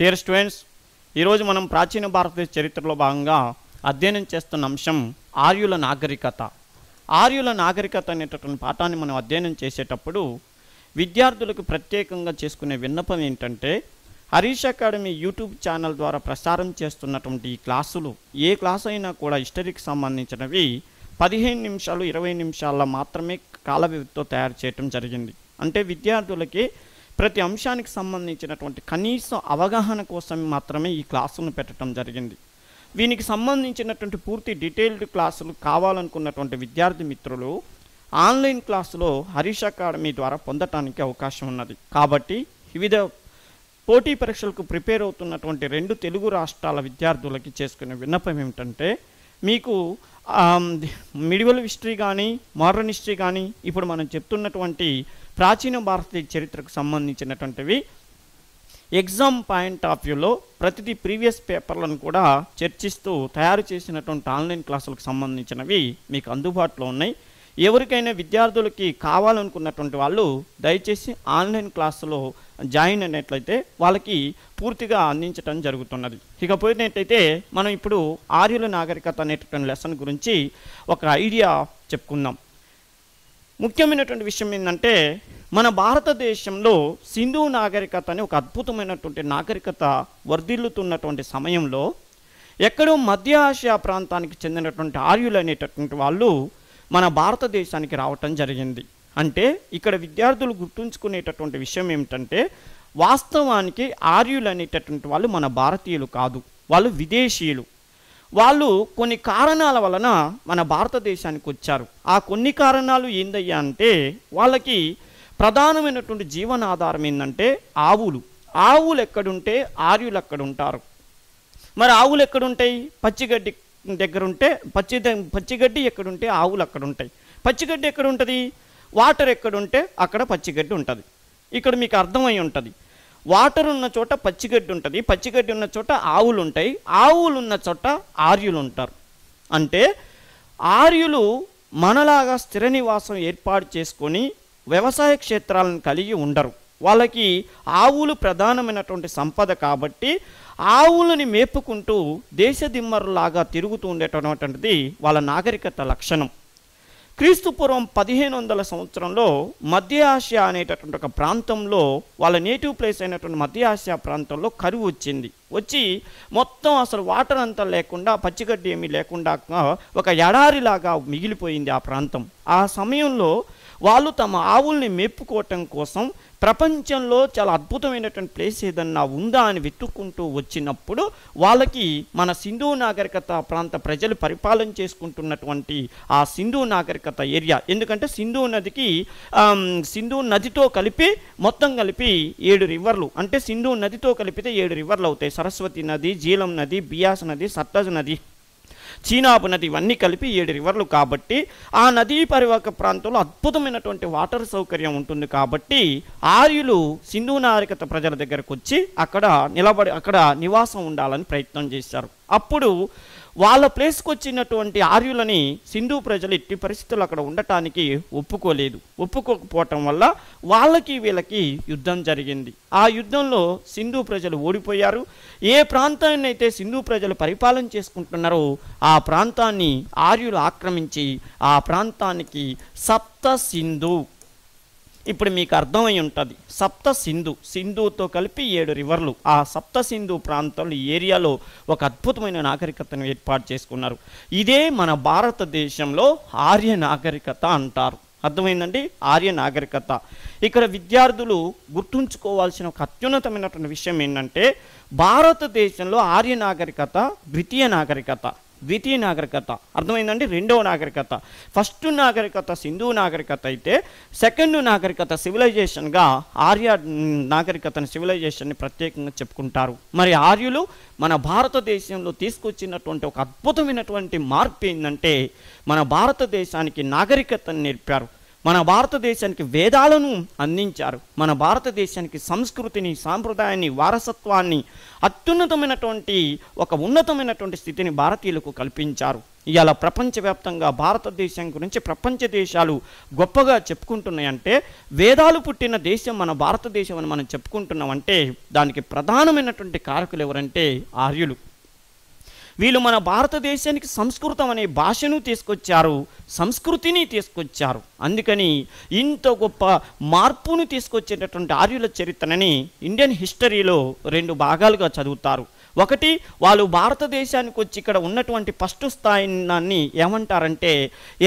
dear students ఈరోజు మనం ప్రాచీన భారతదేశ చరిత్రలో భాగంగా అధ్యయనం చేస్తున్న అంశం ఆర్యుల నాగరికత ఆర్యుల నాగరికత అనేటటువంటి పాఠాన్ని మనం అధ్యయనం చేసేటప్పుడు విద్యార్థులకు ప్రత్యేకంగా చేసుకునే విన్నపం ఏంటంటే హరీష్ అకాడమీ యూట్యూబ్ ఛానల్ ద్వారా ప్రసారం చేస్తున్నటువంటి ఈ క్లాసులు ఏ క్లాస్ అయినా కూడా హిస్టరీకి సంబంధించినవి పదిహేను నిమిషాలు ఇరవై నిమిషాల్లో మాత్రమే కాల వ్యవధితో తయారు చేయటం జరిగింది అంటే విద్యార్థులకి ప్రతి అంశానికి సంబంధించినటువంటి కనీస అవగాహన కోసం మాత్రమే ఈ క్లాసులను పెట్టడం జరిగింది దీనికి సంబంధించినటువంటి పూర్తి డీటెయిల్డ్ క్లాసులు కావాలనుకున్నటువంటి విద్యార్థి మిత్రులు ఆన్లైన్ క్లాసులో హరీష్ అకాడమీ ద్వారా పొందటానికి అవకాశం ఉన్నది కాబట్టి వివిధ పోటీ పరీక్షలకు ప్రిపేర్ అవుతున్నటువంటి రెండు తెలుగు రాష్ట్రాల విద్యార్థులకి చేసుకునే విన్నపం ఏమిటంటే మీకు మిడివల్ హిస్టరీ కానీ మోడర్న్ హిస్టరీ కానీ ఇప్పుడు మనం చెప్తున్నటువంటి ప్రాచీన భారతీయ చరిత్రకు సంబంధించినటువంటివి ఎగ్జామ్ పాయింట్ ఆఫ్ వ్యూలో ప్రతిదీ ప్రీవియస్ పేపర్లను కూడా చర్చిస్తూ తయారు చేసినటువంటి ఆన్లైన్ క్లాసులకు సంబంధించినవి మీకు అందుబాటులో ఉన్నాయి ఎవరికైనా విద్యార్థులకి కావాలనుకున్నటువంటి వాళ్ళు దయచేసి ఆన్లైన్ క్లాసులో జాయిన్ అయినట్లయితే వాళ్ళకి పూర్తిగా అందించడం జరుగుతున్నది ఇకపోయినట్టయితే మనం ఇప్పుడు ఆర్యుల నాగరికత అనేటటువంటి లెసన్ గురించి ఒక ఐడియా చెప్పుకుందాం ముఖ్యమైనటువంటి విషయం ఏంటంటే మన భారతదేశంలో సింధు నాగరికత అనే ఒక అద్భుతమైనటువంటి నాగరికత వర్ధిల్లుతున్నటువంటి సమయంలో ఎక్కడో మధ్య ఆసియా ప్రాంతానికి చెందినటువంటి ఆర్యులు అనేటటువంటి వాళ్ళు మన భారతదేశానికి రావటం జరిగింది అంటే ఇక్కడ విద్యార్థులు గుర్తుంచుకునేటటువంటి విషయం ఏమిటంటే వాస్తవానికి ఆర్యులు అనేటటువంటి వాళ్ళు మన భారతీయులు కాదు వాళ్ళు విదేశీయులు వాళ్ళు కొన్ని కారణాల వలన మన భారతదేశానికి వచ్చారు ఆ కొన్ని కారణాలు ఏందయ్యా అంటే వాళ్ళకి ప్రధానమైనటువంటి జీవనాధారం ఏంటంటే ఆవులు ఆవులు ఎక్కడుంటే ఆర్యులు అక్కడుంటారు మరి ఆవులు ఎక్కడుంటాయి పచ్చిగడ్డి దగ్గర ఉంటే పచ్చి పచ్చిగడ్డి ఎక్కడుంటే ఆవులు అక్కడ ఉంటాయి పచ్చిగడ్డి ఎక్కడ ఉంటుంది వాటర్ ఎక్కడుంటే అక్కడ పచ్చిగడ్డి ఉంటుంది ఇక్కడ మీకు అర్థమై ఉంటుంది వాటర్ ఉన్న చోట పచ్చిగడ్డి ఉంటుంది పచ్చిగడ్డి ఉన్న చోట ఆవులు ఉంటాయి ఆవులు ఉన్న చోట ఆర్యులు ఉంటారు అంటే ఆర్యులు మనలాగా స్థిర నివాసం ఏర్పాటు చేసుకొని వ్యవసాయ క్షేత్రాలను కలిగి ఉండరు వాళ్ళకి ఆవులు ప్రధానమైనటువంటి సంపద కాబట్టి ఆవులని మేపుకుంటూ దేశ దిమ్మరులాగా తిరుగుతూ ఉండేటటువంటిది వాళ్ళ నాగరికత లక్షణం క్రీస్తుపూర్వం పదిహేను వందల సంవత్సరంలో మధ్య ఆసియా అనేటటువంటి ఒక ప్రాంతంలో వాళ్ళ నేటివ్ ప్లేస్ అయినటువంటి మధ్య ఆసియా ప్రాంతంలో కరువు వచ్చింది వచ్చి మొత్తం అసలు వాటర్ అంతా లేకుండా పచ్చిగడ్డి ఏమీ లేకుండా ఒక ఎడారిలాగా మిగిలిపోయింది ఆ ప్రాంతం ఆ సమయంలో వాళ్ళు తమ ఆవుల్ని మెప్పుకోవటం కోసం ప్రపంచంలో చాలా అద్భుతమైనటువంటి ప్లేస్ ఏదన్నా ఉందా అని వెతుక్కుంటూ వచ్చినప్పుడు వాళ్ళకి మన సింధు నాగరికత ప్రాంత ప్రజలు పరిపాలన చేసుకుంటున్నటువంటి ఆ సింధు నాగరికత ఏరియా ఎందుకంటే సింధు నదికి సింధు నదితో కలిపి మొత్తం కలిపి ఏడు రివర్లు అంటే సింధు నదితో కలిపితే ఏడు రివర్లు అవుతాయి సరస్వతి నది జీలం నది బియాస్ నది సత్తజ్ నది చీనాబు నది ఇవన్నీ కలిపి ఏడు రివర్లు కాబట్టి ఆ నదీ పరివాహక ప్రాంతంలో అద్భుతమైనటువంటి వాటర్ సౌకర్యం ఉంటుంది కాబట్టి ఆర్యులు సింధు నాగరికత ప్రజల దగ్గరకు వచ్చి అక్కడ నిలబడి అక్కడ నివాసం ఉండాలని ప్రయత్నం చేశారు అప్పుడు వాళ్ళ ప్లేస్కి వచ్చినటువంటి ఆర్యులని సింధు ప్రజలు ఎట్టి పరిస్థితులు అక్కడ ఉండటానికి ఒప్పుకోలేదు ఒప్పుకోకపోవటం వల్ల వాళ్ళకి వీళ్ళకి యుద్ధం జరిగింది ఆ యుద్ధంలో సింధు ప్రజలు ఓడిపోయారు ఏ ప్రాంతాన్ని అయితే సింధు ప్రజలు పరిపాలన చేసుకుంటున్నారో ఆ ఆ ప్రాంతాన్ని ఆర్యులు ఆక్రమించి ఆ ప్రాంతానికి సప్త సింధు ఇప్పుడు మీకు అర్థమై ఉంటుంది సప్త సింధు సింధుతో కలిపి ఏడు రివర్లు ఆ సప్త సింధు ప్రాంతంలో ఏరియాలో ఒక అద్భుతమైన నాగరికతను ఏర్పాటు చేసుకున్నారు ఇదే మన భారతదేశంలో ఆర్య నాగరికత అంటారు అర్థమైందండి ఆర్య నాగరికత ఇక్కడ విద్యార్థులు గుర్తుంచుకోవాల్సిన ఒక అత్యున్నతమైనటువంటి విషయం ఏంటంటే భారతదేశంలో ఆర్య నాగరికత ద్వితీయ నాగరికత ద్వితీయ నాగరికత అర్థమైందండి రెండవ నాగరికత ఫస్ట్ నాగరికత సింధు నాగరికత అయితే సెకండ్ నాగరికత సివిలైజేషన్గా ఆర్య నాగరికతను సివిలైజేషన్ని ప్రత్యేకంగా చెప్పుకుంటారు మరి ఆర్యులు మన భారతదేశంలో తీసుకొచ్చినటువంటి ఒక అద్భుతమైనటువంటి మార్పు ఏంటంటే మన భారతదేశానికి నాగరికతను నేర్పారు మన భారతదేశానికి వేదాలను అందించారు మన భారతదేశానికి సంస్కృతిని సాంప్రదాయాన్ని వారసత్వాన్ని అత్యున్నతమైనటువంటి ఒక ఉన్నతమైనటువంటి స్థితిని భారతీయులకు కల్పించారు ఇవాళ ప్రపంచవ్యాప్తంగా భారతదేశం గురించి ప్రపంచ దేశాలు గొప్పగా చెప్పుకుంటున్నాయంటే వేదాలు పుట్టిన దేశం మన భారతదేశం అని మనం చెప్పుకుంటున్నామంటే దానికి ప్రధానమైనటువంటి కారకులు ఎవరంటే ఆర్యులు వీళ్ళు మన భారతదేశానికి సంస్కృతం అనే భాషను తీసుకొచ్చారు సంస్కృతిని తీసుకొచ్చారు అందుకని ఇంత గొప్ప మార్పును తీసుకొచ్చేటటువంటి ఆర్యుల చరిత్రని ఇండియన్ హిస్టరీలో రెండు భాగాలుగా చదువుతారు ఒకటి వాళ్ళు భారతదేశానికి వచ్చి ఇక్కడ ఉన్నటువంటి ఫస్ట్ దాన్ని ఏమంటారంటే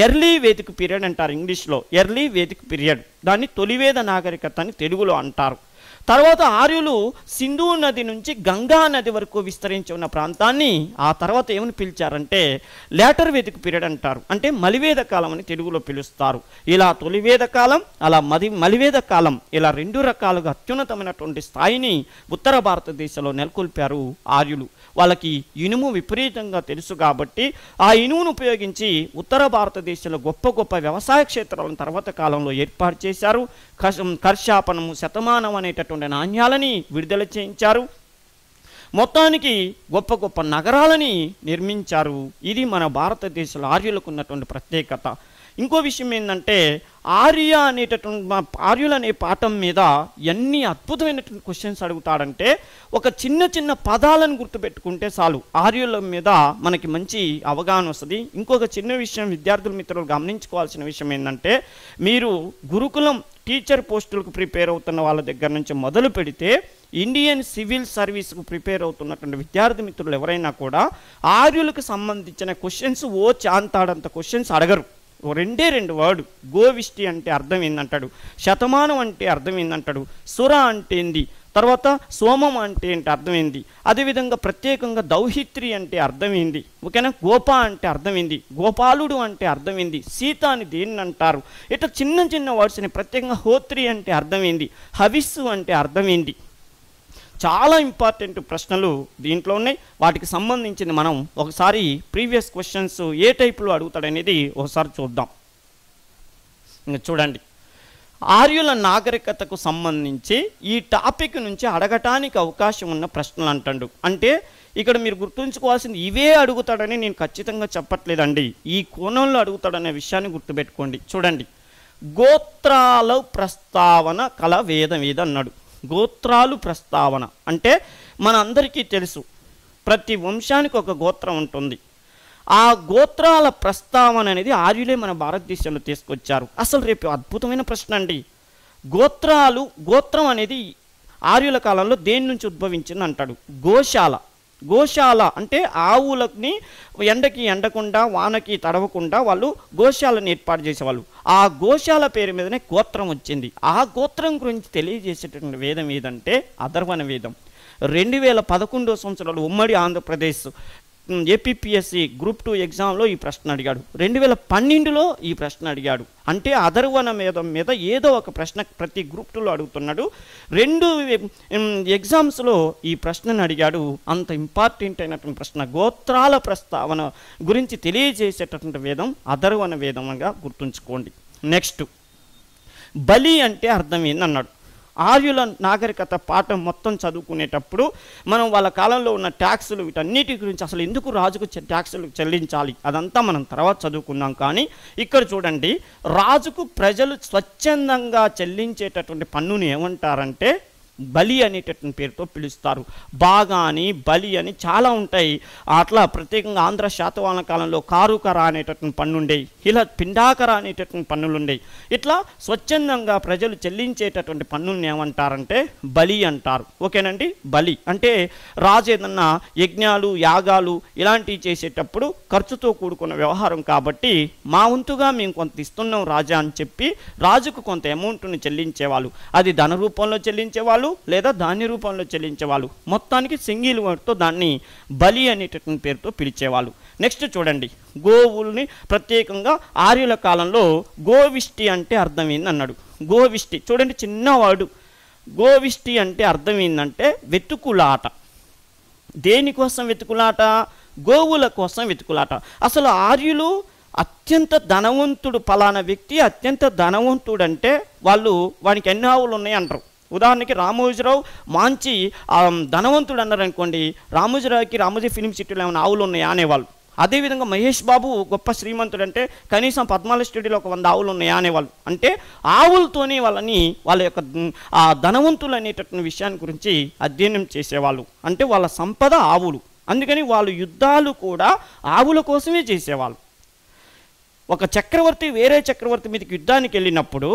ఎర్లీ వేదిక పీరియడ్ అంటారు ఇంగ్లీష్లో ఎర్లీ వేదిక పీరియడ్ దాన్ని తొలివేద నాగరికత అని తెలుగులో అంటారు తర్వాత ఆర్యులు సింధు నది నుంచి గంగా నది వరకు విస్తరించి ఉన్న ప్రాంతాన్ని ఆ తర్వాత ఏమని పిలిచారంటే లేటర్ వేదిక పీరియడ్ అంటారు అంటే మలివేద కాలం అని తెలుగులో పిలుస్తారు ఇలా తొలివేద కాలం అలా మది మలివేద కాలం ఇలా రెండు రకాలుగా అత్యున్నతమైనటువంటి స్థాయిని ఉత్తర భారతదేశంలో నెలకొల్పారు ఆర్యులు వాళ్ళకి ఇనుము విపరీతంగా తెలుసు కాబట్టి ఆ ఇనుమును ఉపయోగించి ఉత్తర భారతదేశంలో గొప్ప గొప్ప వ్యవసాయ క్షేత్రాలను తర్వాత కాలంలో ఏర్పాటు చేశారు కర్షాపనము శతమానం అనేటటువంటి ఉన్నటువంటి నాణ్యాలని విడుదల చేయించారు మొత్తానికి గొప్ప గొప్ప నగరాలని నిర్మించారు ఇది మన భారతదేశంలో ఆర్యులకు ఉన్నటువంటి ప్రత్యేకత ఇంకో విషయం ఏంటంటే ఆర్య అనేటటువంటి ఆర్యులు అనే పాఠం మీద ఎన్ని అద్భుతమైనటువంటి క్వశ్చన్స్ అడుగుతాడంటే ఒక చిన్న చిన్న పదాలను గుర్తుపెట్టుకుంటే చాలు ఆర్యుల మీద మనకి మంచి అవగాహన వస్తుంది ఇంకొక చిన్న విషయం విద్యార్థుల మిత్రులు గమనించుకోవాల్సిన విషయం ఏంటంటే మీరు గురుకులం టీచర్ పోస్టులకు ప్రిపేర్ అవుతున్న వాళ్ళ దగ్గర నుంచి మొదలు పెడితే ఇండియన్ సివిల్ సర్వీస్కు ప్రిపేర్ అవుతున్నటువంటి విద్యార్థి మిత్రులు ఎవరైనా కూడా ఆర్యులకు సంబంధించిన క్వశ్చన్స్ ఓ చాంతాడంత క్వశ్చన్స్ అడగరు రెండే రెండు వర్డ్ గోవిష్టి అంటే అర్థం ఏందంటాడు శతమానం అంటే అర్థం ఏందంటాడు సుర అంటే ఏంది తర్వాత సోమం అంటే ఏంటి అర్థమైంది అదేవిధంగా ప్రత్యేకంగా దౌహిత్రి అంటే అర్థమైంది ఓకేనా గోప అంటే అర్థమైంది గోపాలుడు అంటే అర్థమైంది సీత అని దేన్ని అంటారు ఇట్లా చిన్న చిన్న వర్డ్స్ని ప్రత్యేకంగా హోత్రి అంటే అర్థమైంది హవిస్సు అంటే అర్థమైంది చాలా ఇంపార్టెంట్ ప్రశ్నలు దీంట్లో ఉన్నాయి వాటికి సంబంధించిన మనం ఒకసారి ప్రీవియస్ క్వశ్చన్స్ ఏ టైప్లో అడుగుతాడనేది ఒకసారి చూద్దాం చూడండి ఆర్యుల నాగరికతకు సంబంధించి ఈ టాపిక్ నుంచి అడగటానికి అవకాశం ఉన్న ప్రశ్నలు అంటాడు అంటే ఇక్కడ మీరు గుర్తుంచుకోవాల్సింది ఇవే అడుగుతాడని నేను ఖచ్చితంగా చెప్పట్లేదండి ఈ కోణంలో అడుగుతాడనే విషయాన్ని గుర్తుపెట్టుకోండి చూడండి గోత్రాల ప్రస్తావన కల వేదం ఇది అన్నాడు గోత్రాలు ప్రస్తావన అంటే మనందరికీ తెలుసు ప్రతి వంశానికి ఒక గోత్రం ఉంటుంది ఆ గోత్రాల ప్రస్తావన అనేది ఆర్యులే మన భారతదేశంలో తీసుకొచ్చారు అసలు రేపు అద్భుతమైన ప్రశ్న అండి గోత్రాలు గోత్రం అనేది ఆర్యుల కాలంలో దేని నుంచి ఉద్భవించింది అంటాడు గోశాల గోశాల అంటే ఆవులని ఎండకి ఎండకుండా వానకి తడవకుండా వాళ్ళు గోశాలను ఏర్పాటు చేసేవాళ్ళు ఆ గోశాల పేరు మీదనే గోత్రం వచ్చింది ఆ గోత్రం గురించి తెలియజేసేటువంటి వేదం ఏదంటే అధర్వణ వేదం రెండు వేల పదకొండో సంవత్సరాలు ఉమ్మడి ఆంధ్రప్రదేశ్ ఏపీఎస్సి గ్రూప్ టూ ఎగ్జామ్లో ఈ ప్రశ్న అడిగాడు రెండు వేల పన్నెండులో ఈ ప్రశ్న అడిగాడు అంటే అదర్వన మీద మీద ఏదో ఒక ప్రశ్న ప్రతి గ్రూప్ టూలో అడుగుతున్నాడు రెండు ఎగ్జామ్స్లో ఈ ప్రశ్నను అడిగాడు అంత ఇంపార్టెంట్ అయినటువంటి ప్రశ్న గోత్రాల ప్రస్తావన గురించి తెలియజేసేటటువంటి వేదం అదర్వన వేదంగా గుర్తుంచుకోండి నెక్స్ట్ బలి అంటే అర్థమైంది అన్నాడు ఆర్యుల నాగరికత పాఠం మొత్తం చదువుకునేటప్పుడు మనం వాళ్ళ కాలంలో ఉన్న ట్యాక్సులు వీటన్నిటి గురించి అసలు ఎందుకు రాజుకు ట్యాక్సులు చెల్లించాలి అదంతా మనం తర్వాత చదువుకున్నాం కానీ ఇక్కడ చూడండి రాజుకు ప్రజలు స్వచ్ఛందంగా చెల్లించేటటువంటి పన్నుని ఏమంటారంటే బలి అనేటటువంటి పేరుతో పిలుస్తారు బాగా అని బలి అని చాలా ఉంటాయి అట్లా ప్రత్యేకంగా ఆంధ్ర శాతవాహన కాలంలో కారుకర అనేటటువంటి పన్ను ఉండేవి ఇలా పిండాకర అనేటటువంటి పన్నులు ఉండేవి ఇట్లా స్వచ్ఛందంగా ప్రజలు చెల్లించేటటువంటి పన్నుల్ని ఏమంటారంటే బలి అంటారు ఓకేనండి బలి అంటే రాజు ఏదన్నా యజ్ఞాలు యాగాలు ఇలాంటివి చేసేటప్పుడు ఖర్చుతో కూడుకున్న వ్యవహారం కాబట్టి మా వంతుగా మేము కొంత ఇస్తున్నాం రాజా అని చెప్పి రాజుకు కొంత అమౌంట్ను చెల్లించేవాళ్ళు అది ధన రూపంలో చెల్లించేవాళ్ళు చెల్లించేవాళ్ళు లేదా ధాన్య రూపంలో చెల్లించేవాళ్ళు మొత్తానికి సింగిల్ వర్డ్తో దాన్ని బలి అనేటటువంటి పేరుతో పిలిచేవాళ్ళు నెక్స్ట్ చూడండి గోవుల్ని ప్రత్యేకంగా ఆర్యుల కాలంలో గోవిష్టి అంటే అర్థమైంది అన్నాడు గోవిష్టి చూడండి చిన్నవాడు గోవిష్టి అంటే అర్థమైందంటే వెతుకులాట దేనికోసం వెతుకులాట గోవుల కోసం వెతుకులాట అసలు ఆర్యులు అత్యంత ధనవంతుడు ఫలానా వ్యక్తి అత్యంత ధనవంతుడు అంటే వాళ్ళు వానికి ఎన్ని ఆవులు ఉన్నాయి అంటారు ఉదాహరణకి రామోజీరావు మంచి ధనవంతుడు అన్నారు అనుకోండి రామోజీరావుకి రామోజీ ఫిలిం సిటీలో ఏమైనా ఆవులు ఉన్నాయా అనేవాళ్ళు అదేవిధంగా మహేష్ బాబు గొప్ప శ్రీమంతుడు అంటే కనీసం పద్మాల స్టూడియోలో ఒక వంద ఆవులు ఉన్నాయా అనేవాళ్ళు అంటే ఆవులతోనే వాళ్ళని వాళ్ళ యొక్క ఆ ధనవంతులు అనేటటువంటి విషయాన్ని గురించి అధ్యయనం చేసేవాళ్ళు అంటే వాళ్ళ సంపద ఆవులు అందుకని వాళ్ళు యుద్ధాలు కూడా ఆవుల కోసమే చేసేవాళ్ళు ఒక చక్రవర్తి వేరే చక్రవర్తి మీదకి యుద్ధానికి వెళ్ళినప్పుడు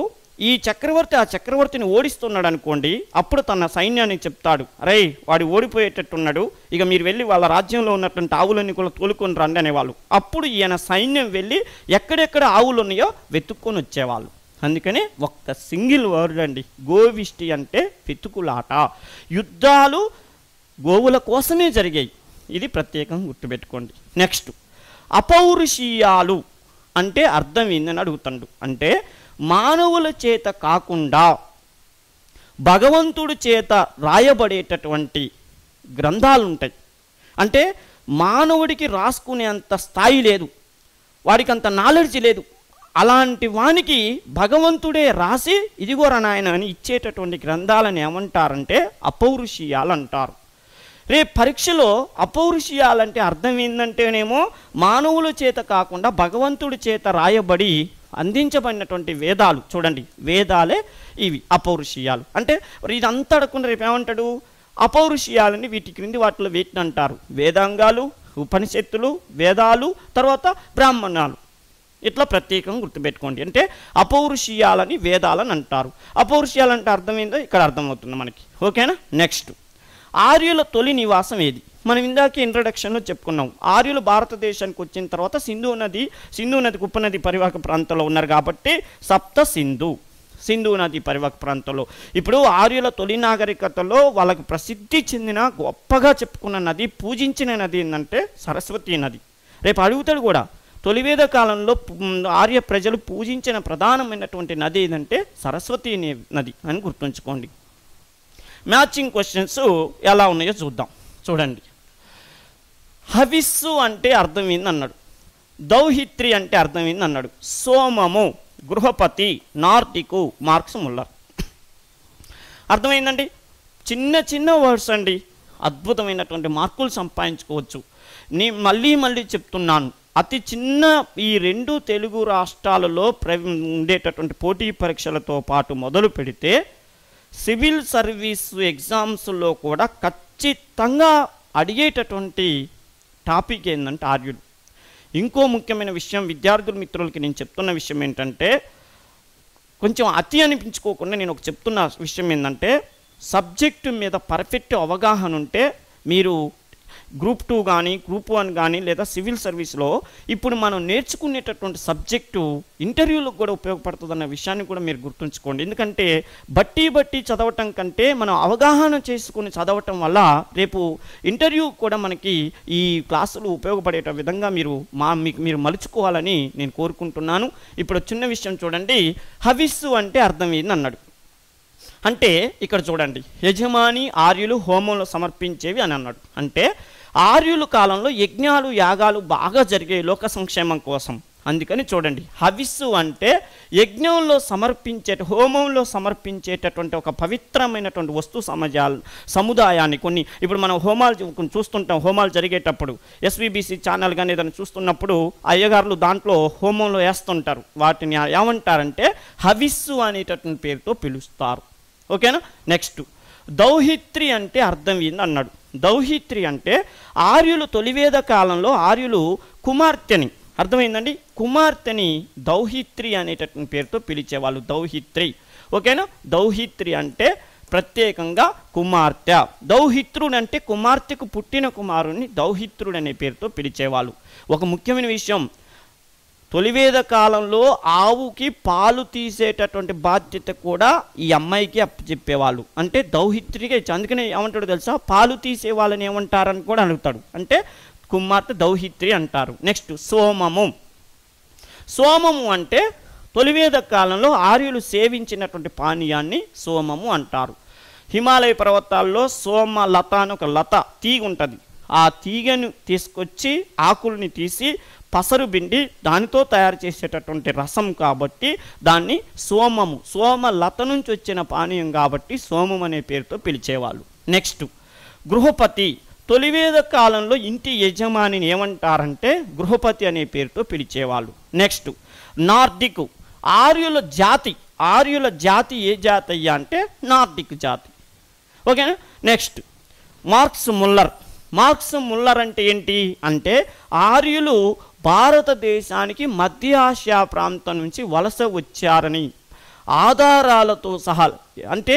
ఈ చక్రవర్తి ఆ చక్రవర్తిని ఓడిస్తున్నాడు అనుకోండి అప్పుడు తన సైన్యాన్ని చెప్తాడు అరే వాడు ఓడిపోయేటట్టున్నాడు ఇక మీరు వెళ్ళి వాళ్ళ రాజ్యంలో ఉన్నటువంటి ఆవులన్నీ కూడా తోలుకొని రండి అనేవాళ్ళు అప్పుడు ఈయన సైన్యం వెళ్ళి ఎక్కడెక్కడ ఆవులు ఉన్నాయో వెతుక్కొని వచ్చేవాళ్ళు అందుకని ఒక్క సింగిల్ వర్డ్ అండి గోవిష్టి అంటే వెతుకులాట యుద్ధాలు గోవుల కోసమే జరిగాయి ఇది ప్రత్యేకంగా గుర్తుపెట్టుకోండి నెక్స్ట్ అపౌరుషీయాలు అంటే అర్థం ఏందని అడుగుతాడు అంటే మానవుల చేత కాకుండా భగవంతుడి చేత రాయబడేటటువంటి గ్రంథాలు ఉంటాయి అంటే మానవుడికి రాసుకునేంత స్థాయి లేదు వాడికి అంత నాలెడ్జ్ లేదు అలాంటి వానికి భగవంతుడే రాసి ఇదిగోరా రనాయన అని ఇచ్చేటటువంటి గ్రంథాలను ఏమంటారంటే అపౌరుషీయాలు అంటారు రేపు పరీక్షలో అపౌరుషీయాలంటే అర్థం ఏంటంటేనేమో మానవుల చేత కాకుండా భగవంతుడి చేత రాయబడి అందించబడినటువంటి వేదాలు చూడండి వేదాలే ఇవి అపౌరుషీయాలు అంటే ఇదంతా అడగకుండా రేపు ఏమంటాడు అపౌరుషీయాలని వీటి క్రింది వాటిలో వీటిని అంటారు వేదాంగాలు ఉపనిషత్తులు వేదాలు తర్వాత బ్రాహ్మణాలు ఇట్లా ప్రత్యేకంగా గుర్తుపెట్టుకోండి అంటే అపౌరుషీయాలని వేదాలని అంటారు అపౌరుషీయాలంటే అర్థమైందో ఇక్కడ అర్థమవుతుంది మనకి ఓకేనా నెక్స్ట్ ఆర్యుల తొలి నివాసం ఏది మనం ఇందాక ఇంట్రడక్షన్లో చెప్పుకున్నాం ఆర్యులు భారతదేశానికి వచ్చిన తర్వాత సింధు నది సింధు నది ఉపనది పరివాహక ప్రాంతంలో ఉన్నారు కాబట్టి సప్త సింధు సింధు నది పరివాహక ప్రాంతంలో ఇప్పుడు ఆర్యుల తొలి నాగరికతలో వాళ్ళకు ప్రసిద్ధి చెందిన గొప్పగా చెప్పుకున్న నది పూజించిన నది ఏంటంటే సరస్వతి నది రేపు అడుగుతాడు కూడా తొలివేద కాలంలో ఆర్య ప్రజలు పూజించిన ప్రధానమైనటువంటి నది ఏదంటే సరస్వతి నది అని గుర్తుంచుకోండి మ్యాచింగ్ క్వశ్చన్స్ ఎలా ఉన్నాయో చూద్దాం చూడండి హవిస్సు అంటే అర్థమైంది అన్నాడు దౌహిత్రి అంటే అర్థమైంది అన్నాడు సోమము గృహపతి నార్టికు మార్క్స్ ముల్లర్ అర్థమైందండి చిన్న చిన్న వర్డ్స్ అండి అద్భుతమైనటువంటి మార్కులు సంపాదించుకోవచ్చు నీ మళ్ళీ మళ్ళీ చెప్తున్నాను అతి చిన్న ఈ రెండు తెలుగు రాష్ట్రాలలో ప్ర ఉండేటటువంటి పోటీ పరీక్షలతో పాటు మొదలు పెడితే సివిల్ సర్వీస్ ఎగ్జామ్స్లో కూడా ఖచ్చితంగా అడిగేటటువంటి టాపిక్ ఏంటంటే ఆర్యుడు ఇంకో ముఖ్యమైన విషయం విద్యార్థుల మిత్రులకి నేను చెప్తున్న విషయం ఏంటంటే కొంచెం అతి అనిపించుకోకుండా నేను ఒక చెప్తున్న విషయం ఏంటంటే సబ్జెక్టు మీద పర్ఫెక్ట్ అవగాహన ఉంటే మీరు గ్రూప్ టూ కానీ గ్రూప్ వన్ కానీ లేదా సివిల్ సర్వీస్లో ఇప్పుడు మనం నేర్చుకునేటటువంటి సబ్జెక్టు ఇంటర్వ్యూలకు కూడా ఉపయోగపడుతుందన్న విషయాన్ని కూడా మీరు గుర్తుంచుకోండి ఎందుకంటే బట్టి బట్టి చదవటం కంటే మనం అవగాహన చేసుకుని చదవటం వల్ల రేపు ఇంటర్వ్యూ కూడా మనకి ఈ క్లాసులు ఉపయోగపడేట విధంగా మీరు మా మీకు మీరు మలుచుకోవాలని నేను కోరుకుంటున్నాను ఇప్పుడు చిన్న విషయం చూడండి హవిస్సు అంటే అర్థం ఏంది అన్నాడు అంటే ఇక్కడ చూడండి యజమాని ఆర్యులు హోమంలో సమర్పించేవి అని అన్నాడు అంటే ఆర్యుల కాలంలో యజ్ఞాలు యాగాలు బాగా జరిగాయి లోక సంక్షేమం కోసం అందుకని చూడండి హవిస్సు అంటే యజ్ఞంలో సమర్పించే హోమంలో సమర్పించేటటువంటి ఒక పవిత్రమైనటువంటి వస్తు సమాజాలు సముదాయాన్ని కొన్ని ఇప్పుడు మనం హోమాలు కొన్ని చూస్తుంటాం హోమాలు జరిగేటప్పుడు ఎస్విబిసి ఛానల్ కానీ ఏదైనా చూస్తున్నప్పుడు అయ్యగారులు దాంట్లో హోమంలో వేస్తుంటారు వాటిని ఏమంటారంటే హవిస్సు అనేటటువంటి పేరుతో పిలుస్తారు ఓకేనా నెక్స్ట్ దౌహిత్రి అంటే అర్థం ఏంది అన్నాడు దౌహిత్రి అంటే ఆర్యులు తొలివేద కాలంలో ఆర్యులు కుమార్తెని అర్థమైందండి కుమార్తెని దౌహిత్రి అనేటటువంటి పేరుతో పిలిచేవాళ్ళు దౌహిత్రి ఓకేనా దౌహిత్రి అంటే ప్రత్యేకంగా కుమార్తె దౌహిత్రుడు అంటే కుమార్తెకు పుట్టిన కుమారుణ్ణి దౌహిత్రుడు అనే పేరుతో పిలిచేవాళ్ళు ఒక ముఖ్యమైన విషయం తొలివేద కాలంలో ఆవుకి పాలు తీసేటటువంటి బాధ్యత కూడా ఈ అమ్మాయికి చెప్పేవాళ్ళు అంటే దౌహిత్రిగా అందుకనే ఏమంటాడు తెలుసా పాలు తీసే వాళ్ళని ఏమంటారని కూడా అడుగుతాడు అంటే కుమార్తె దౌహిత్రి అంటారు నెక్స్ట్ సోమము సోమము అంటే తొలివేద కాలంలో ఆర్యులు సేవించినటువంటి పానీయాన్ని సోమము అంటారు హిమాలయ పర్వతాల్లో సోమ లత అని ఒక లత తీగ ఉంటుంది ఆ తీగను తీసుకొచ్చి ఆకుల్ని తీసి పసరు పిండి దానితో తయారు చేసేటటువంటి రసం కాబట్టి దాన్ని సోమము సోమ లత నుంచి వచ్చిన పానీయం కాబట్టి సోమం అనే పేరుతో పిలిచేవాళ్ళు నెక్స్ట్ గృహపతి తొలివేద కాలంలో ఇంటి యజమానిని ఏమంటారంటే గృహపతి అనే పేరుతో పిలిచేవాళ్ళు నెక్స్ట్ నార్డిక్ ఆర్యుల జాతి ఆర్యుల జాతి ఏ జాతి అయ్యా అంటే నార్డిక్ జాతి ఓకేనా next Max Muller Max Muller అంటే ఏంటి అంటే ఆర్యులు భారతదేశానికి మధ్య ఆసియా ప్రాంతం నుంచి వలస వచ్చారని ఆధారాలతో సహా అంటే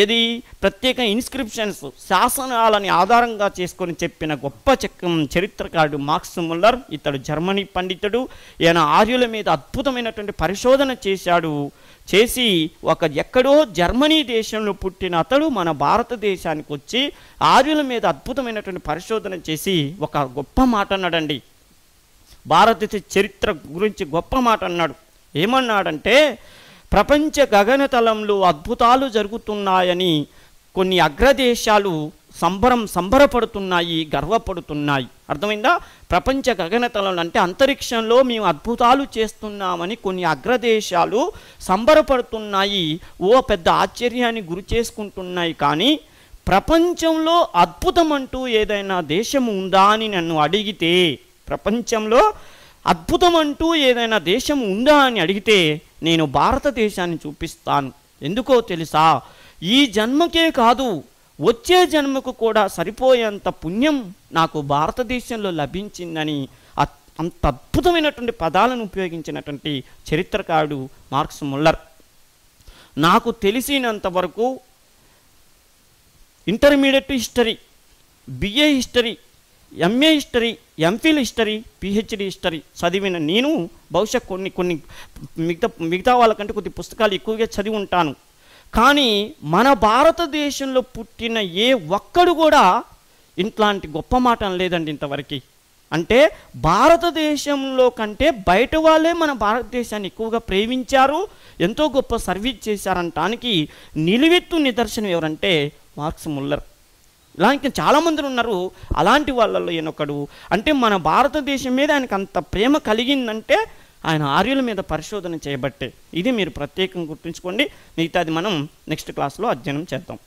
ఏది ప్రత్యేక ఇన్స్క్రిప్షన్స్ శాసనాలని ఆధారంగా చేసుకొని చెప్పిన గొప్ప చరిత్రకారుడు మార్క్స్ ముల్లర్ ఇతడు జర్మనీ పండితుడు ఈయన ఆర్యుల మీద అద్భుతమైనటువంటి పరిశోధన చేశాడు చేసి ఒక ఎక్కడో జర్మనీ దేశంలో పుట్టిన అతడు మన భారతదేశానికి వచ్చి ఆర్యుల మీద అద్భుతమైనటువంటి పరిశోధన చేసి ఒక గొప్ప మాట అన్నాడండి భారతదేశ చరిత్ర గురించి గొప్ప మాట అన్నాడు ఏమన్నాడంటే ప్రపంచ గగనతలంలో అద్భుతాలు జరుగుతున్నాయని కొన్ని అగ్రదేశాలు సంబరం సంబరపడుతున్నాయి గర్వపడుతున్నాయి అర్థమైందా ప్రపంచ గగనతలం అంటే అంతరిక్షంలో మేము అద్భుతాలు చేస్తున్నామని కొన్ని అగ్రదేశాలు సంబరపడుతున్నాయి ఓ పెద్ద ఆశ్చర్యాన్ని గురి చేసుకుంటున్నాయి కానీ ప్రపంచంలో అద్భుతం అంటూ ఏదైనా దేశం ఉందా అని నన్ను అడిగితే ప్రపంచంలో అద్భుతం అంటూ ఏదైనా దేశం ఉందా అని అడిగితే నేను భారతదేశాన్ని చూపిస్తాను ఎందుకో తెలుసా ఈ జన్మకే కాదు వచ్చే జన్మకు కూడా సరిపోయేంత పుణ్యం నాకు భారతదేశంలో లభించిందని అంత అద్భుతమైనటువంటి పదాలను ఉపయోగించినటువంటి చరిత్రకారుడు మార్క్స్ ముల్లర్ నాకు తెలిసినంత వరకు intermediate history BA history MA history MPhil history PhD history చదివిన నేను బహుశా కొన్ని కొన్ని మిగతా మిగతా వాళ్ళకంటే కొద్ది పుస్తకాలు ఎక్కువగా చదివి ఉంటాను కానీ మన భారతదేశంలో పుట్టిన ఏ ఒక్కడు కూడా ఇట్లాంటి గొప్ప మాట లేదండి ఇంతవరకు అంటే భారతదేశంలో కంటే బయట వాళ్ళే మన భారతదేశాన్ని ఎక్కువగా ప్రేమించారు ఎంతో గొప్ప సర్వీస్ చేశారంటానికి నిలువెత్తు నిదర్శనం ఎవరంటే మార్క్స్ ముల్లర్ ఇలాంటి చాలామంది ఉన్నారు అలాంటి వాళ్ళల్లో ఈయనొకడు అంటే మన భారతదేశం మీద ఆయనకు అంత ప్రేమ కలిగిందంటే ఆయన ఆర్యుల మీద పరిశోధన చేయబట్టే ఇది మీరు ప్రత్యేకంగా గుర్తుంచుకోండి మిగతాది మనం నెక్స్ట్ క్లాస్లో అధ్యయనం చేద్దాం